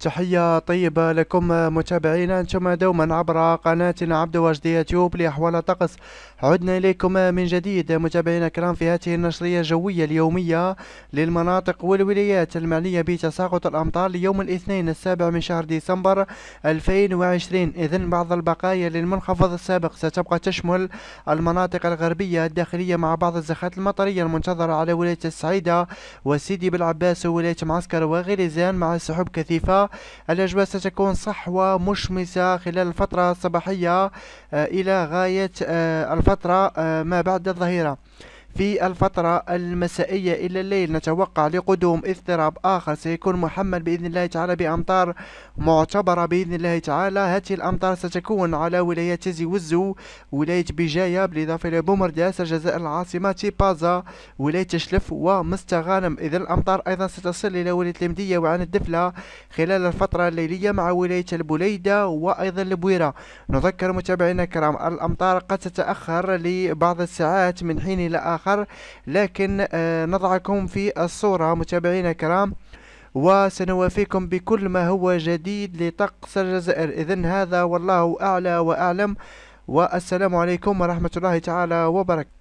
تحية طيبة لكم آه، متابعينا أنتم دوما عبر قناة عبد واجد يوتيوب لأحوال الطقس عدنا إليكم آه، من جديد آه، متابعينا الكرام في هذه النشرية الجوية اليومية للمناطق والولايات المعنية بتساقط الأمطار ليوم الاثنين السابع من شهر ديسمبر 2020 إذا بعض البقايا للمنخفض السابق ستبقى تشمل المناطق الغربية الداخلية مع بعض الزخات المطرية المنتظرة على ولاية السعيدة وسيدي بالعباس وولاية معسكر وغريزان مع السحب كثيفة الأجواء ستكون صحوة مشمسة خلال الفترة الصباحية آه، إلى غاية آه، الفترة آه، ما بعد الظهيرة في الفترة المسائية إلى الليل نتوقع لقدوم اضطراب آخر سيكون محمل بإذن الله تعالى بأمطار معتبرة بإذن الله تعالى هذه الأمطار ستكون على ولاية تيزي وزو ولاية بجاية بالإضافة إلى بومرداس الجزائر العاصمة تيبازا ولاية تشلف ومستغانم إذا الأمطار أيضا ستصل إلى ولاية المدية وعن الدفلة خلال الفترة الليلية مع ولاية البليدة وأيضا البويرة نذكر متابعينا الكرام الأمطار قد تتأخر لبعض الساعات من حين إلى آخر آخر لكن آه، نضعكم في الصورة متابعينا الكرام وسنوافيكم بكل ما هو جديد لطقس الجزائر اذا هذا والله أعلى وأعلم والسلام عليكم ورحمة الله تعالى وبركاته